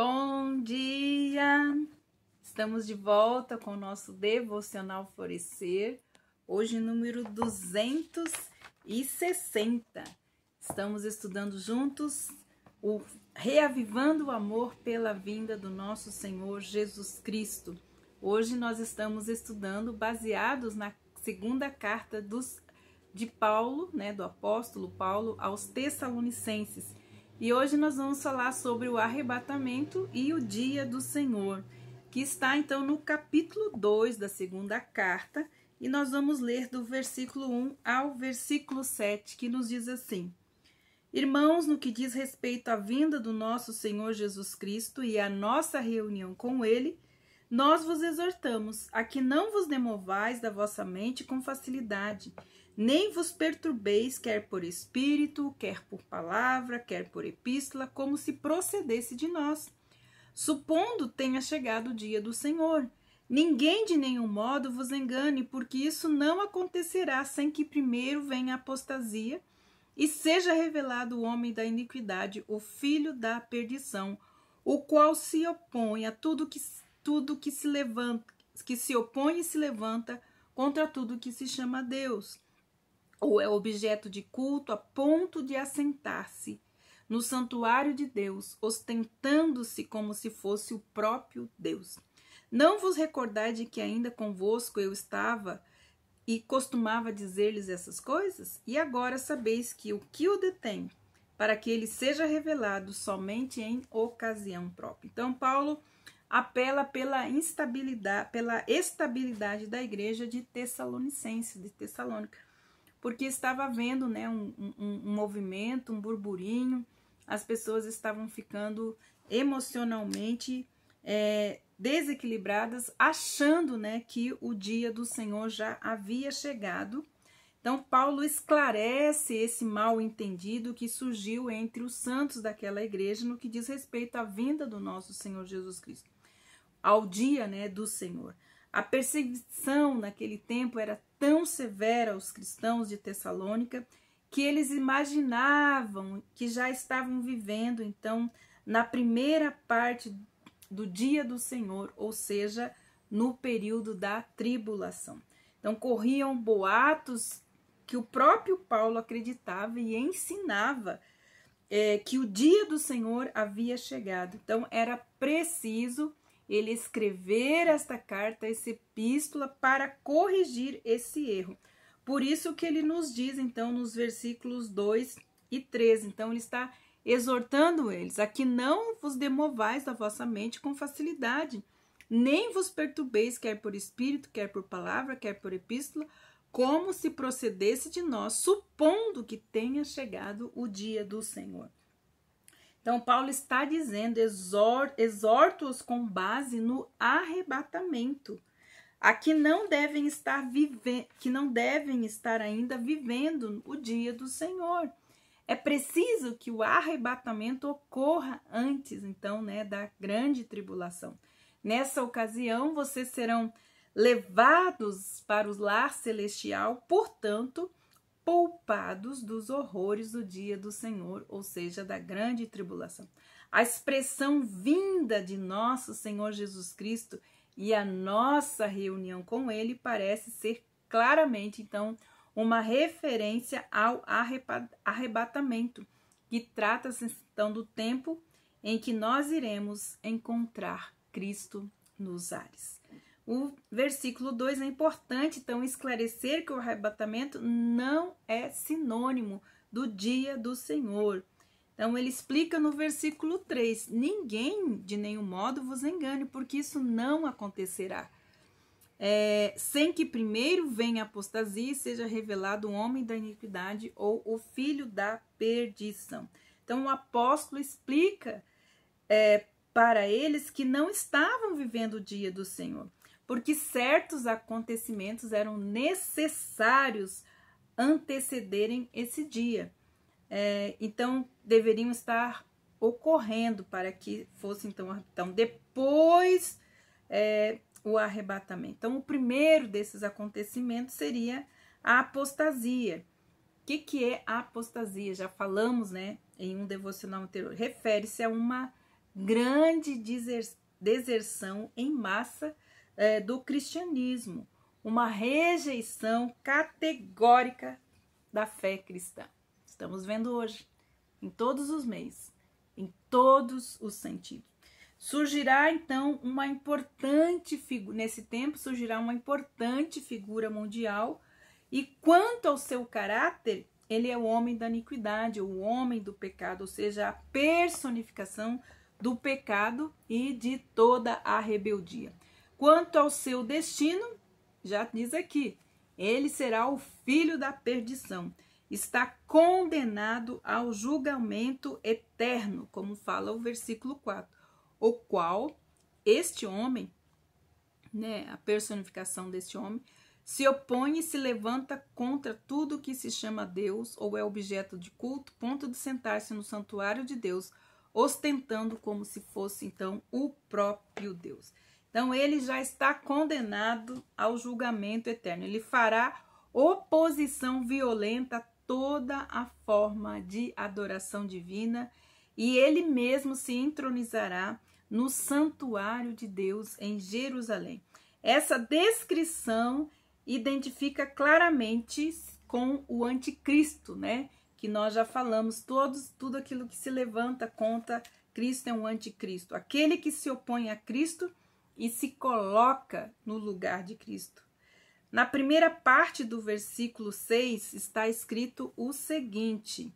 Bom dia! Estamos de volta com o nosso Devocional Florescer, hoje número 260. Estamos estudando juntos o Reavivando o Amor pela Vinda do Nosso Senhor Jesus Cristo. Hoje nós estamos estudando baseados na segunda carta dos, de Paulo, né, do apóstolo Paulo aos Tessalonicenses e hoje nós vamos falar sobre o arrebatamento e o dia do Senhor, que está então no capítulo 2 da segunda carta, e nós vamos ler do versículo 1 ao versículo 7, que nos diz assim: Irmãos, no que diz respeito à vinda do nosso Senhor Jesus Cristo e à nossa reunião com ele, nós vos exortamos a que não vos demovais da vossa mente com facilidade, nem vos perturbeis, quer por espírito, quer por palavra, quer por epístola, como se procedesse de nós, supondo tenha chegado o dia do Senhor. Ninguém de nenhum modo vos engane, porque isso não acontecerá sem que primeiro venha a apostasia e seja revelado o homem da iniquidade, o filho da perdição, o qual se opõe a tudo que tudo que se levanta, que se opõe e se levanta contra tudo que se chama Deus ou é objeto de culto a ponto de assentar-se no santuário de Deus, ostentando-se como se fosse o próprio Deus. Não vos recordai de que ainda convosco eu estava e costumava dizer-lhes essas coisas? E agora sabeis que o que o detém, para que ele seja revelado somente em ocasião própria. Então, Paulo apela pela instabilidade, pela estabilidade da igreja de Tessalonicense, de Tessalônica porque estava havendo né, um, um, um movimento, um burburinho, as pessoas estavam ficando emocionalmente é, desequilibradas, achando né, que o dia do Senhor já havia chegado. Então, Paulo esclarece esse mal entendido que surgiu entre os santos daquela igreja no que diz respeito à vinda do nosso Senhor Jesus Cristo, ao dia né, do Senhor. A perseguição naquele tempo era tão severa aos cristãos de Tessalônica que eles imaginavam que já estavam vivendo, então, na primeira parte do dia do Senhor, ou seja, no período da tribulação. Então, corriam boatos que o próprio Paulo acreditava e ensinava é, que o dia do Senhor havia chegado. Então, era preciso ele escrever esta carta, essa epístola, para corrigir esse erro. Por isso que ele nos diz, então, nos versículos 2 e 13. Então, ele está exortando eles a que não vos demovais da vossa mente com facilidade, nem vos perturbeis, quer por espírito, quer por palavra, quer por epístola, como se procedesse de nós, supondo que tenha chegado o dia do Senhor. Então, Paulo está dizendo: os com base no arrebatamento. A que não devem estar vivendo, que não devem estar ainda vivendo o dia do Senhor. É preciso que o arrebatamento ocorra antes, então, né, da grande tribulação. Nessa ocasião, vocês serão levados para o lar celestial, portanto, poupados dos horrores do dia do Senhor, ou seja, da grande tribulação. A expressão vinda de nosso Senhor Jesus Cristo e a nossa reunião com ele parece ser claramente, então, uma referência ao arrebatamento, que trata-se então do tempo em que nós iremos encontrar Cristo nos ares. O versículo 2 é importante, então, esclarecer que o arrebatamento não é sinônimo do dia do Senhor. Então, ele explica no versículo 3: Ninguém de nenhum modo vos engane, porque isso não acontecerá. É, sem que primeiro venha a apostasia e seja revelado o homem da iniquidade ou o filho da perdição. Então, o apóstolo explica é, para eles que não estavam vivendo o dia do Senhor porque certos acontecimentos eram necessários antecederem esse dia. É, então, deveriam estar ocorrendo para que fosse então, então depois é, o arrebatamento. Então, o primeiro desses acontecimentos seria a apostasia. O que, que é a apostasia? Já falamos, né, em um devocional anterior. Refere-se a uma grande deserção em massa é, do cristianismo, uma rejeição categórica da fé cristã. Estamos vendo hoje, em todos os meios, em todos os sentidos. Surgirá então uma importante figura, nesse tempo surgirá uma importante figura mundial, e quanto ao seu caráter, ele é o homem da iniquidade, o homem do pecado, ou seja, a personificação do pecado e de toda a rebeldia. Quanto ao seu destino, já diz aqui, ele será o filho da perdição. Está condenado ao julgamento eterno, como fala o versículo 4, o qual este homem, né, a personificação deste homem, se opõe e se levanta contra tudo que se chama Deus ou é objeto de culto, ponto de sentar-se no santuário de Deus, ostentando como se fosse então o próprio Deus. Então ele já está condenado ao julgamento eterno. Ele fará oposição violenta a toda a forma de adoração divina e ele mesmo se entronizará no santuário de Deus em Jerusalém. Essa descrição identifica claramente com o anticristo, né? Que nós já falamos, todos, tudo aquilo que se levanta contra Cristo é um anticristo. Aquele que se opõe a Cristo e se coloca no lugar de Cristo. Na primeira parte do versículo 6 está escrito o seguinte: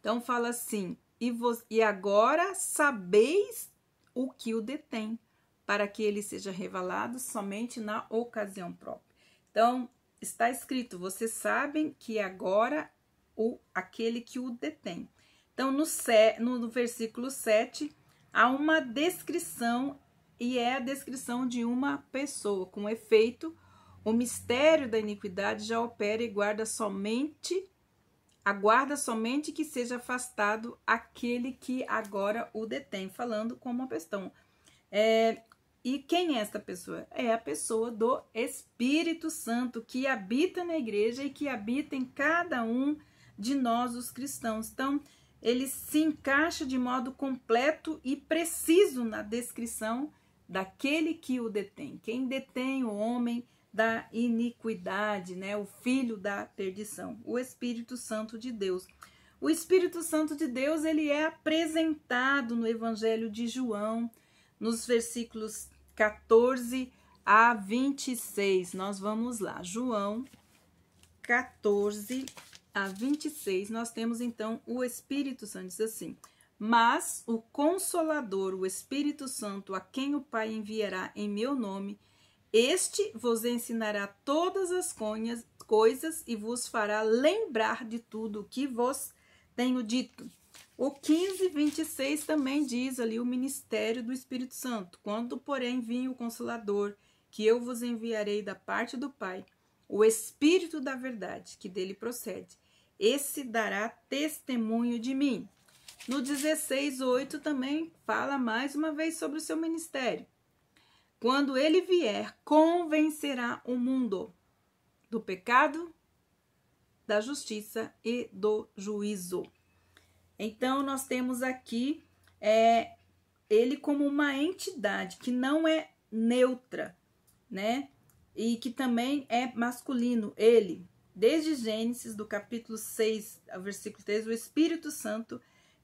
então fala assim, e, vos, e agora sabeis o que o detém, para que ele seja revelado somente na ocasião própria. Então, está escrito, vocês sabem que agora o aquele que o detém. Então, no, no versículo 7, há uma descrição e é a descrição de uma pessoa. Com efeito, o mistério da iniquidade já opera e guarda somente, aguarda somente que seja afastado aquele que agora o detém, falando como uma questão. É, e quem é esta pessoa? É a pessoa do Espírito Santo que habita na igreja e que habita em cada um de nós, os cristãos. Então, ele se encaixa de modo completo e preciso na descrição daquele que o detém. Quem detém o homem da iniquidade, né? O filho da perdição, o Espírito Santo de Deus. O Espírito Santo de Deus, ele é apresentado no Evangelho de João, nos versículos 14 a 26. Nós vamos lá. João 14 a 26, nós temos então o Espírito Santo diz assim: mas o Consolador, o Espírito Santo, a quem o Pai enviará em meu nome, este vos ensinará todas as conhas, coisas e vos fará lembrar de tudo o que vos tenho dito. O 15:26 também diz ali o ministério do Espírito Santo. Quando, porém, vim o Consolador, que eu vos enviarei da parte do Pai, o Espírito da verdade, que dele procede, esse dará testemunho de mim. No 16,8 também fala mais uma vez sobre o seu ministério. Quando ele vier, convencerá o mundo do pecado, da justiça e do juízo. Então, nós temos aqui é, ele como uma entidade que não é neutra, né? E que também é masculino, ele. Desde Gênesis, do capítulo 6, ao versículo 3, o Espírito Santo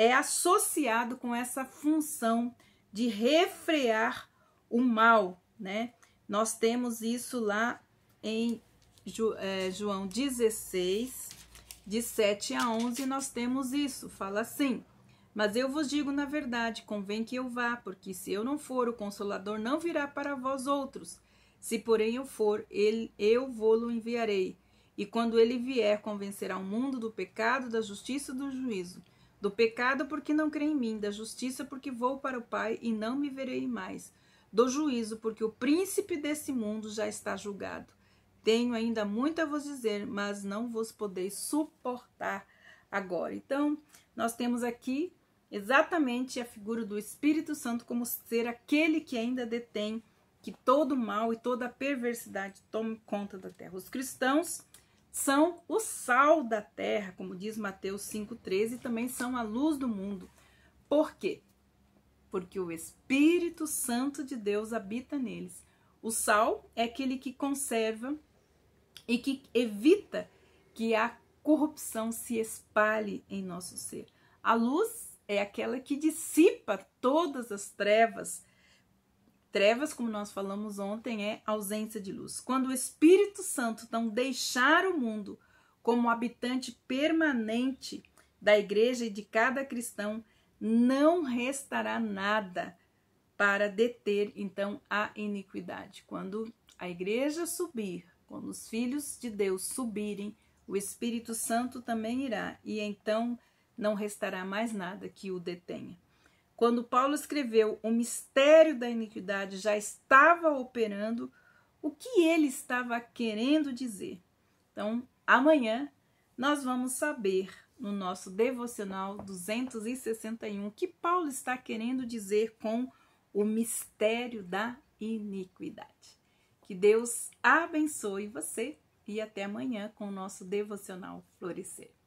é associado com essa função de refrear o mal, né? Nós temos isso lá em é, João 16, de 7 a 11, nós temos isso. Fala assim: Mas eu vos digo na verdade, convém que eu vá, porque se eu não for, o consolador não virá para vós outros. Se porém eu for, ele, eu vou-lo enviarei. E quando ele vier, convencerá o mundo do pecado, da justiça e do juízo. Do pecado, porque não crê em mim, da justiça, porque vou para o Pai e não me verei mais, do juízo, porque o príncipe desse mundo já está julgado. Tenho ainda muito a vos dizer, mas não vos podeis suportar agora. Então, nós temos aqui exatamente a figura do Espírito Santo como ser aquele que ainda detém que todo o mal e toda a perversidade tome conta da terra. Os cristãos são o sal da terra, como diz Mateus 5,13, e também são a luz do mundo. Por quê? Porque o Espírito Santo de Deus habita neles. O sal é aquele que conserva e que evita que a corrupção se espalhe em nosso ser. A luz é aquela que dissipa todas as trevas Trevas, como nós falamos ontem, é ausência de luz. Quando o Espírito Santo não deixar o mundo como habitante permanente da igreja e de cada cristão, não restará nada para deter então a iniquidade. Quando a igreja subir, quando os filhos de Deus subirem, o Espírito Santo também irá, e então não restará mais nada que o detenha. Quando Paulo escreveu, o mistério da iniquidade já estava operando, o que ele estava querendo dizer? Então, amanhã nós vamos saber no nosso devocional 261 o que Paulo está querendo dizer com o mistério da iniquidade. Que Deus abençoe você e até amanhã com o nosso devocional Florescer.